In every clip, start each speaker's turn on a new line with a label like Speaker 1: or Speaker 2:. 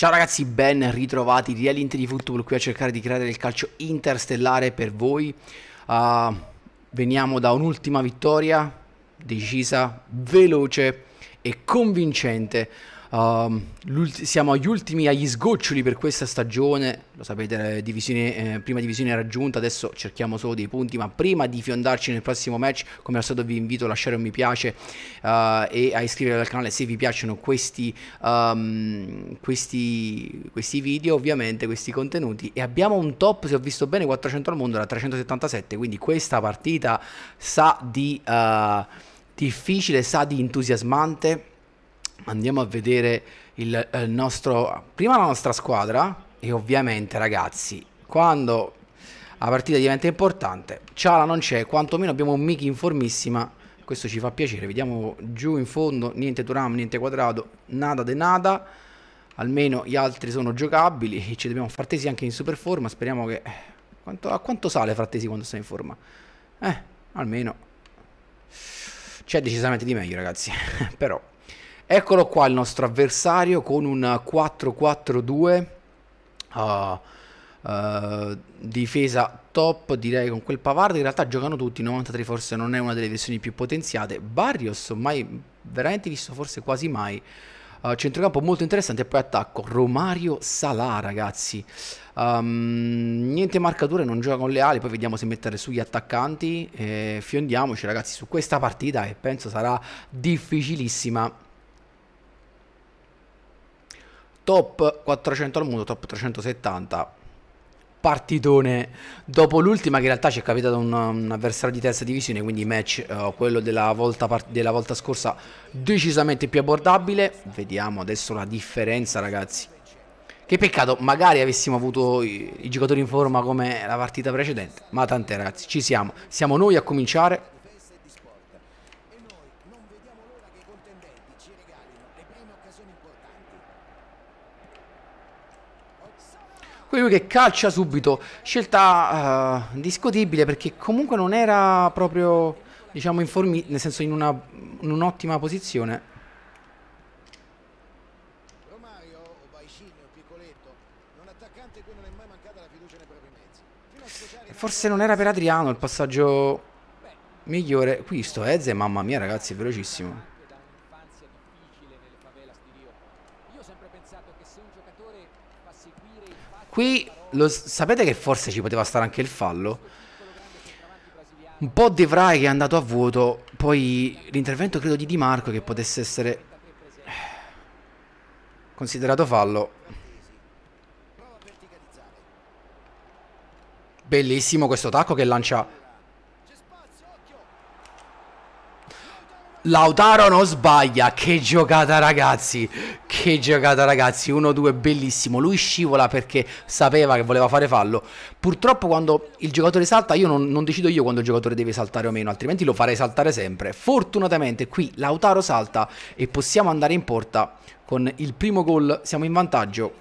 Speaker 1: Ciao ragazzi, ben ritrovati, Realinte di Football qui a cercare di creare del calcio interstellare per voi. Uh, veniamo da un'ultima vittoria decisa, veloce e convincente Uh, siamo agli ultimi, agli sgoccioli per questa stagione. Lo sapete, divisione, eh, prima divisione raggiunta. Adesso cerchiamo solo dei punti. Ma prima di fiondarci nel prossimo match, come al solito, vi invito a lasciare un mi piace uh, e a iscrivervi al canale se vi piacciono questi, um, questi, questi, video, ovviamente, questi contenuti. E abbiamo un top, se ho visto bene, 400 al mondo da 377. Quindi questa partita sa di uh, difficile, sa di entusiasmante andiamo a vedere il, eh, il nostro, prima la nostra squadra e ovviamente ragazzi, quando la partita diventa importante, Ciala non c'è, quantomeno abbiamo un Miki in formissima, questo ci fa piacere, vediamo giù in fondo, niente Turam, niente Quadrado, nada de nada, almeno gli altri sono giocabili, e ci dobbiamo Frattesi anche in super forma, speriamo che... Eh, quanto, a quanto sale Frattesi quando sta in forma? Eh, almeno... C'è decisamente di meglio ragazzi, però... Eccolo qua il nostro avversario con un 4-4-2. Uh, Uh, difesa top direi con quel Pavard in realtà giocano tutti 93 forse non è una delle versioni più potenziate Barrios mai veramente visto forse quasi mai uh, centrocampo molto interessante e poi attacco Romario Salà ragazzi um, niente marcature non gioca con le ali poi vediamo se mettere sugli attaccanti eh, fiondiamoci ragazzi su questa partita che penso sarà difficilissima top 400 al mundo, top 370. Partitone dopo l'ultima che in realtà ci è capitato un, un avversario di terza divisione, quindi match uh, quello della volta, della volta scorsa decisamente più abbordabile. Vediamo adesso la differenza ragazzi. Che peccato, magari avessimo avuto i, i giocatori in forma come la partita precedente, ma tant'è ragazzi, ci siamo. Siamo noi a cominciare. Quello che calcia subito, scelta uh, discutibile perché comunque non era proprio, diciamo, in informi nel senso in un'ottima posizione. Romario o Baicini Piccoletto, non attaccante cui non è mai mancata la fiducia nei propri mezzi. Forse non era per Adriano il passaggio migliore. Qui sto Eze, mamma mia ragazzi, è velocissimo. Qui lo, sapete che forse ci poteva stare anche il fallo? Un po' De Vrij che è andato a vuoto, poi l'intervento credo di Di Marco che potesse essere eh, considerato fallo. Bellissimo questo tacco che lancia Lautaro non sbaglia, che giocata ragazzi, che giocata ragazzi, 1-2 bellissimo, lui scivola perché sapeva che voleva fare fallo, purtroppo quando il giocatore salta io non, non, decido io quando il giocatore deve saltare o meno, altrimenti lo farei saltare sempre, fortunatamente qui Lautaro salta e possiamo andare in porta con il primo gol, siamo in vantaggio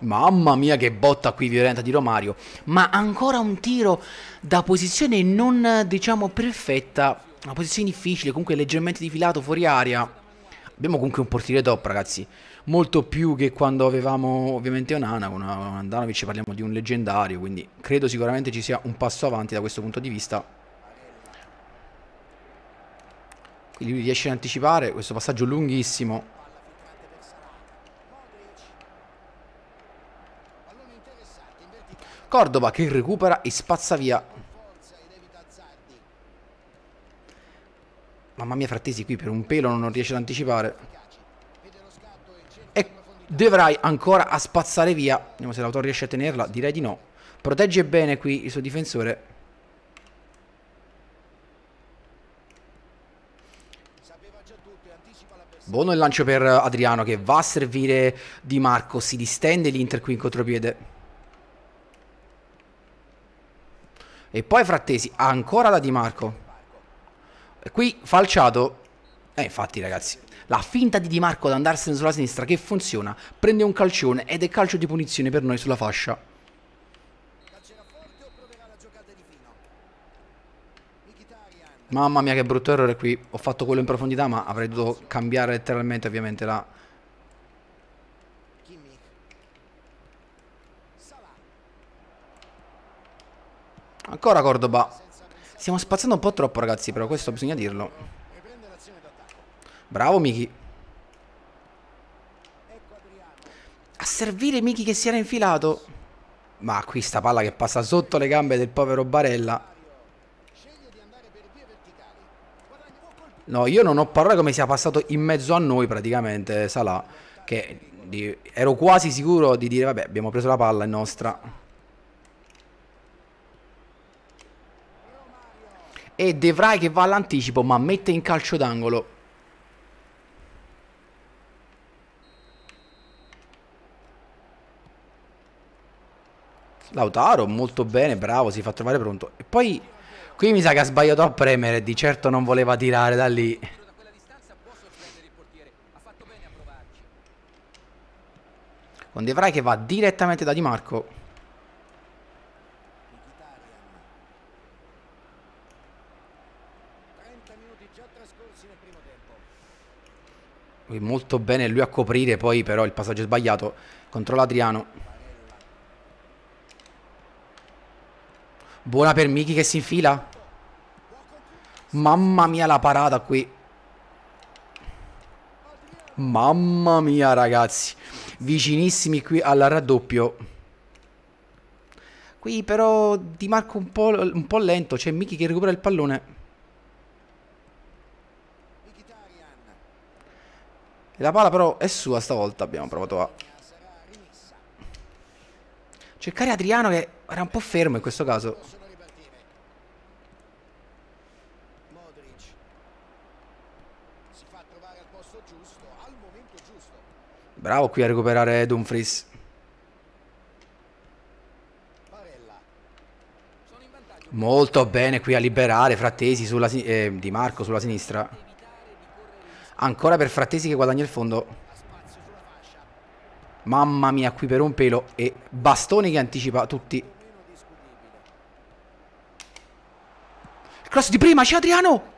Speaker 1: Mamma mia che botta qui violenta di Romario, ma ancora un tiro da posizione non diciamo perfetta, una posizione difficile, comunque leggermente difilato fuori aria. Abbiamo comunque un portiere top ragazzi, molto più che quando avevamo ovviamente Onana, con Andanovic parliamo di un leggendario, quindi credo sicuramente ci sia un passo avanti da questo punto di vista. Quindi lui riesce ad anticipare questo passaggio lunghissimo Cordoba che recupera e spazza via. Mamma mia, Frattesi qui per un pelo non riesce ad anticipare. E dovrai ancora a spazzare via. Vediamo se l'autore riesce a tenerla. Direi di no. Protegge bene qui il suo difensore. Buono il lancio per Adriano che va a servire Di Marco. Si distende l'Inter qui in contropiede. E poi Frattesi, ancora da Di Marco. qui falciato. Eh, infatti, ragazzi, la finta di Di Marco ad andarsene sulla sinistra che funziona, prende un calcione ed è calcio di punizione per noi sulla fascia. Mamma mia che brutto errore qui, ho fatto quello in profondità ma avrei dovuto cambiare letteralmente ovviamente la Ancora Cordoba. Stiamo spazzando un po' troppo, ragazzi, però questo bisogna dirlo. Bravo Miki. A servire Miki che si era infilato. Ma qui sta palla che passa sotto le gambe del povero Barella. No, io non ho parole come sia passato in mezzo a noi praticamente Salah. Che ero quasi sicuro di dire, vabbè, abbiamo preso la palla, è nostra. e Devrai che va all'anticipo ma mette in calcio d'angolo. Lautaro molto bene, bravo, si fa trovare pronto. E poi qui mi sa che ha sbagliato a premere, di certo non voleva tirare da lì. Con Devrai che va direttamente da Di Marco. molto bene lui a coprire, poi però il passaggio sbagliato, controlla Adriano. Buona per Miki che si infila. Mamma mia la parata qui. Mamma mia ragazzi, vicinissimi qui al raddoppio. Qui però Di Marco un po', un po lento, c'è Miki che recupera il pallone. E La palla però è sua stavolta, abbiamo provato a cercare Adriano che era un po' fermo in questo caso. Bravo qui a recuperare Dumfries. Molto bene qui a liberare Frattesi sulla, eh, Di Marco sulla sinistra. Ancora per Frattesi che guadagna il fondo. Mamma mia, qui per un pelo. E Bastoni che anticipa tutti. Il cross di prima, c'è Adriano!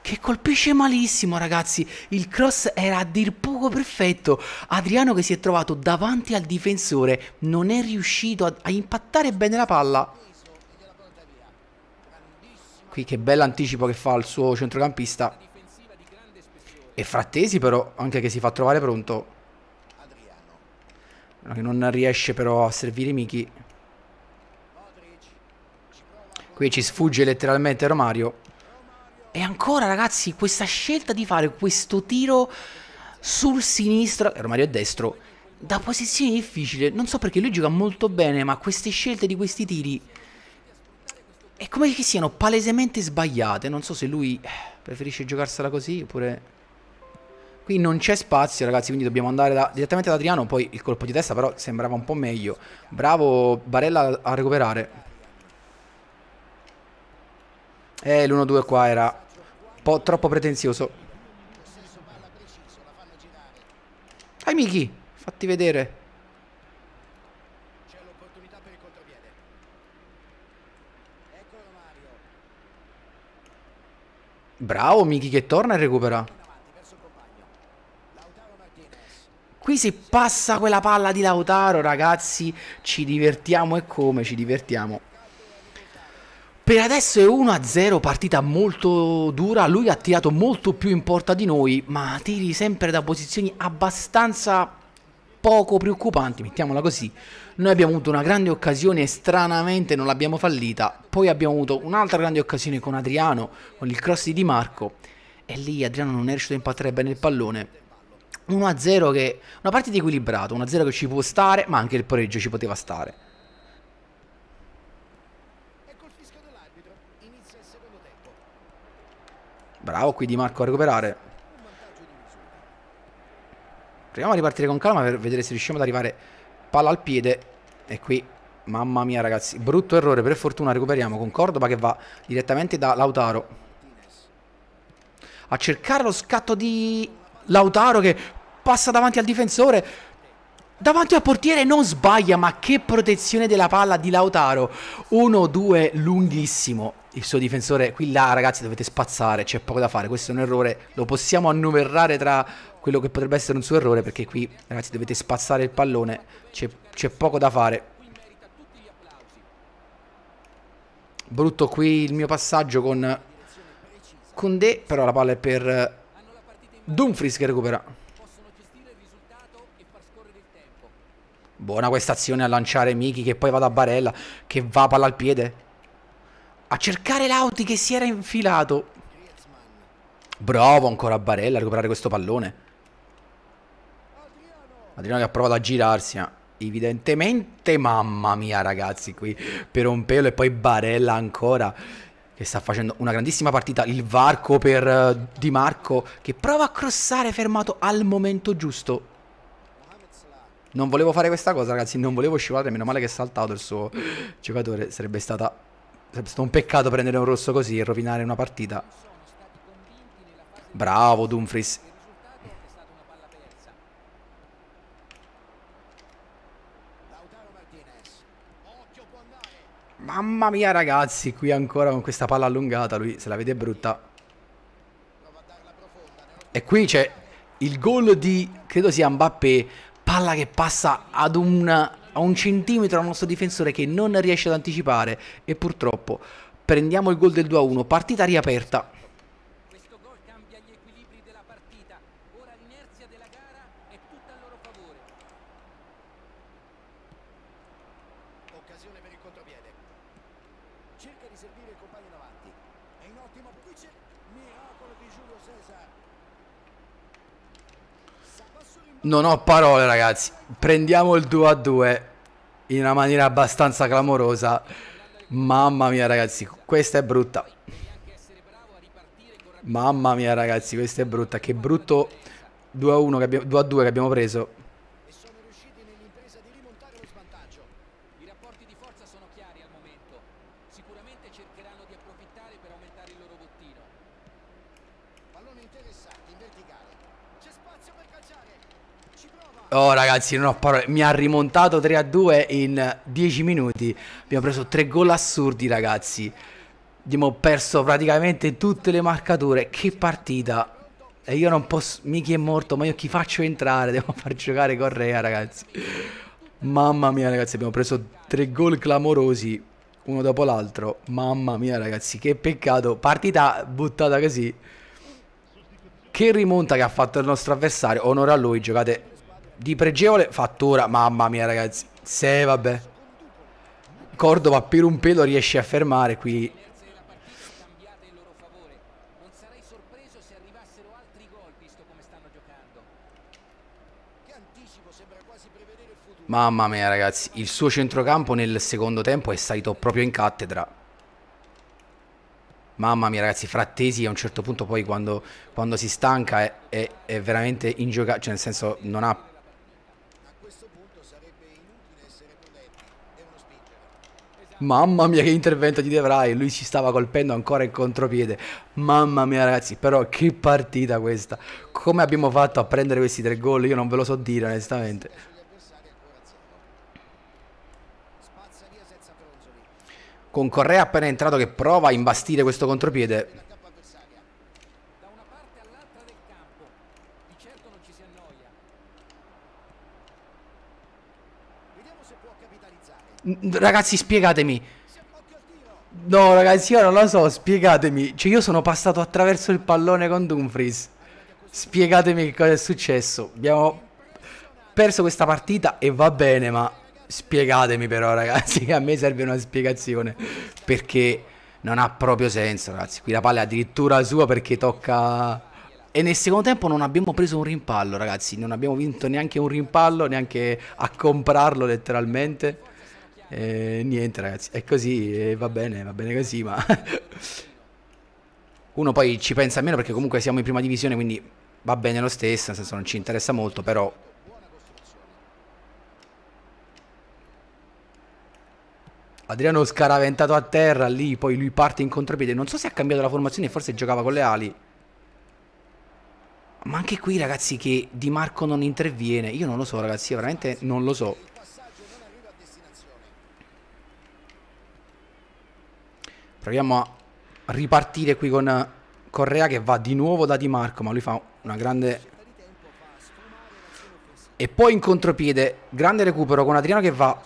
Speaker 1: Che colpisce malissimo, ragazzi. Il cross era a dir poco perfetto. Adriano che si è trovato davanti al difensore. Non è riuscito a, a impattare bene la palla. Qui che bell'anticipo che fa il suo centrocampista. E Frattesi però, anche che si fa trovare pronto. Che non riesce però a servire Miki. Qui ci sfugge letteralmente Romario. E ancora ragazzi, questa scelta di fare questo tiro sul sinistro... Eh, Romario è destro. Da posizione difficile. Non so perché lui gioca molto bene, ma queste scelte di questi tiri... È come che siano palesemente sbagliate. Non so se lui eh, preferisce giocarsela così oppure... Qui non c'è spazio, ragazzi, quindi dobbiamo andare da, direttamente ad Adriano. Poi il colpo di testa, però, sembrava un po' meglio. Bravo Barella a recuperare. Eh, l'1-2 qua era un po' troppo pretenzioso. Dai, Miki, fatti vedere. Bravo Miki che torna e recupera. Qui si passa quella palla di Lautaro, ragazzi, ci divertiamo e come ci divertiamo. Per adesso è 1-0, partita molto dura, lui ha tirato molto più in porta di noi, ma tiri sempre da posizioni abbastanza poco preoccupanti, mettiamola così. Noi abbiamo avuto una grande occasione e stranamente non l'abbiamo fallita, poi abbiamo avuto un'altra grande occasione con Adriano, con il cross di Di Marco, e lì Adriano non è riuscito a impattare bene il pallone, 1-0 che... Una partita equilibrata, 1-0 che ci può stare, ma anche il pareggio ci poteva stare. Bravo qui Di Marco a recuperare. Proviamo a ripartire con calma per vedere se riusciamo ad arrivare palla al piede. E qui, mamma mia ragazzi, brutto errore. Per fortuna recuperiamo con Cordoba che va direttamente da Lautaro. A cercare lo scatto di Lautaro che passa davanti al difensore. Davanti al portiere non sbaglia, ma che protezione della palla di Lautaro. 1-2 lunghissimo. Il suo difensore, qui là ragazzi dovete spazzare, c'è poco da fare, questo è un errore, lo possiamo annoverare tra quello che potrebbe essere un suo errore, perché qui ragazzi dovete spazzare il pallone, c'è poco da fare. Brutto qui il mio passaggio con De però la palla è per Dumfries che recupera. Buona questa azione a lanciare Miki che poi va da Barella, che va palla al piede. A cercare l'Audi che si era infilato. Bravo ancora Barella a recuperare questo pallone. Adriano che ha provato a girarsi, ma evidentemente, mamma mia ragazzi, qui per un pelo e poi Barella ancora che sta facendo una grandissima partita. Il varco per eh, Di Marco che prova a crossare fermato al momento giusto. Non volevo fare questa cosa, ragazzi. Non volevo scivolare. Meno male che è saltato il suo giocatore. Sarebbe, stata, sarebbe stato un peccato prendere un rosso così e rovinare una partita. Bravo Dumfries. Mamma mia ragazzi, qui ancora con questa palla allungata, lui se la vede brutta. E qui c'è il gol di, credo sia Mbappé, palla che passa ad un, a un centimetro al nostro difensore che non riesce ad anticipare e purtroppo prendiamo il gol del 2-1, partita riaperta. cerca di servire il compagno davanti. È in ottimo qui c'è miracolo di Giulio Cesar. Non ho parole ragazzi, prendiamo il 2 a 2 in una maniera abbastanza clamorosa. Mamma mia ragazzi, questa è brutta. Mamma mia ragazzi, questa è brutta, che brutto 2 a 1 2 a 2 che abbiamo preso. Oh ragazzi, non ho parole, mi ha rimontato 3 a 2 in 10 minuti. Abbiamo preso 3 gol assurdi, ragazzi. Abbiamo perso praticamente tutte le marcature. Che partita! E io non posso, Miki è morto, ma io chi faccio entrare? Devo far giocare Correa, ragazzi. Mamma mia, ragazzi, abbiamo preso 3 gol clamorosi uno dopo l'altro. Mamma mia, ragazzi, che peccato. Partita buttata così. Che rimonta che ha fatto il nostro avversario. Onore a lui, giocate di pregevole fattura, mamma mia ragazzi. Se vabbè. Cordova per un pelo riesce a fermare qui. Mamma mia ragazzi, il suo centrocampo nel secondo tempo è salito proprio in cattedra. Mamma mia ragazzi, Frattesi a un certo punto poi quando, quando si stanca è, è, è veramente in gioca... Cioè nel senso non ha Mamma mia che intervento di De Vrij, lui si stava colpendo ancora in contropiede. Mamma mia ragazzi, però che partita questa. Come abbiamo fatto a prendere questi tre gol? Io non ve lo so dire onestamente. Con Correa appena entrato che prova a imbastire questo contropiede. Ragazzi, spiegatemi. No, ragazzi, io non lo so, spiegatemi. Cioè, io sono passato attraverso il pallone con Dumfries. Spiegatemi che cosa è successo. Abbiamo perso questa partita e va bene, ma spiegatemi però, ragazzi, che a me serve una spiegazione. Perché non ha proprio senso, ragazzi. Qui la palla è addirittura sua perché tocca... E nel secondo tempo non abbiamo preso un rimpallo, ragazzi. Non abbiamo vinto neanche un rimpallo, neanche a comprarlo letteralmente. E eh, niente ragazzi, è così, eh, va bene, va bene così, ma uno poi ci pensa meno perché comunque siamo in prima divisione, quindi va bene lo stesso, nel senso non ci interessa molto, però... Adriano scaraventato a terra lì, poi lui parte in contropiede, non so se ha cambiato la formazione, forse giocava con le ali. Ma anche qui ragazzi che Di Marco non interviene, io non lo so ragazzi, io veramente non lo so. Proviamo a ripartire qui con Correa che va di nuovo da Di Marco, ma lui fa una grande... E poi in contropiede, grande recupero con Adriano che va...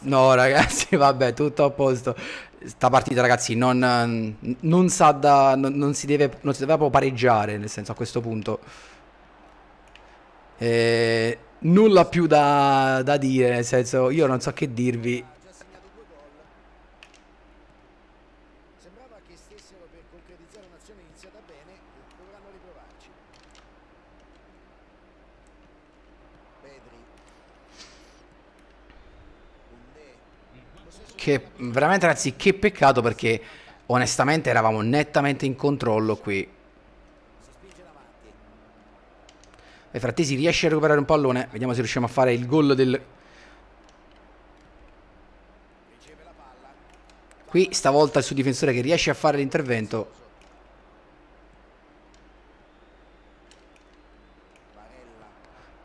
Speaker 1: No ragazzi, vabbè, tutto a posto. Sta partita ragazzi non, non sa da... Non, non, si deve, non si deve proprio pareggiare, nel senso a questo punto. E eh, nulla più da, da, dire, nel senso io non so che dirvi. che veramente ragazzi che peccato perché onestamente eravamo nettamente in controllo qui. E Frattesi riesce a recuperare un pallone. Vediamo se riusciamo a fare il gol del... Qui stavolta il suo difensore che riesce a fare l'intervento.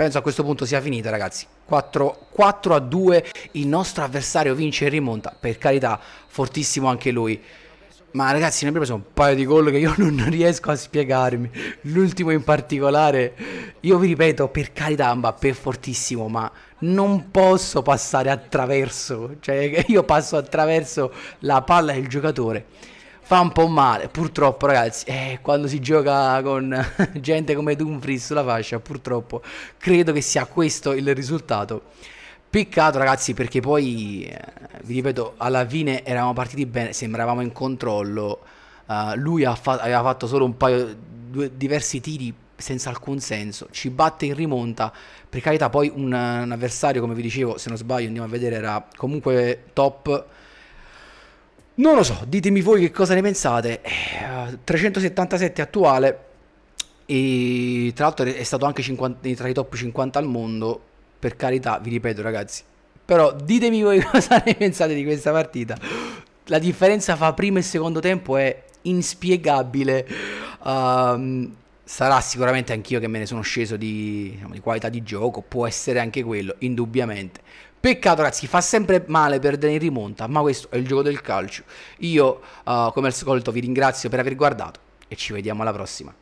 Speaker 1: Penso a questo punto sia finita, ragazzi. 4, 4 a 2, il nostro avversario vince e rimonta. Per carità, fortissimo anche lui. Ma ragazzi, ne abbiamo preso un paio di gol che io non riesco a spiegarmi. L'ultimo in particolare, io vi ripeto, per carità, Mbappé è fortissimo, ma non posso passare attraverso. Cioè, io passo attraverso la palla del giocatore fa un po' male, purtroppo ragazzi, eh, quando si gioca con gente come Dumfries sulla fascia, purtroppo credo che sia questo il risultato. Peccato ragazzi perché poi, eh, vi ripeto, alla fine eravamo partiti bene, sembravamo in controllo, uh, lui ha fa aveva fatto solo un paio, di diversi tiri senza alcun senso, ci batte in rimonta, per carità poi un, un avversario come vi dicevo, se non sbaglio andiamo a vedere, era comunque top non lo so, ditemi voi che cosa ne pensate. 377 eh, attuale e tra l'altro è stato anche 50, tra i top 50 al mondo. Per carità, vi ripeto ragazzi. Però ditemi voi cosa ne pensate di questa partita. La differenza fra primo e secondo tempo è inspiegabile. Um, sarà sicuramente anch'io che me ne sono sceso di, diciamo, di qualità di gioco, può essere anche quello, indubbiamente. Peccato ragazzi, fa sempre male perdere in rimonta, ma questo è il gioco del calcio. Io, uh, come al solito, vi ringrazio per aver guardato e ci vediamo alla prossima.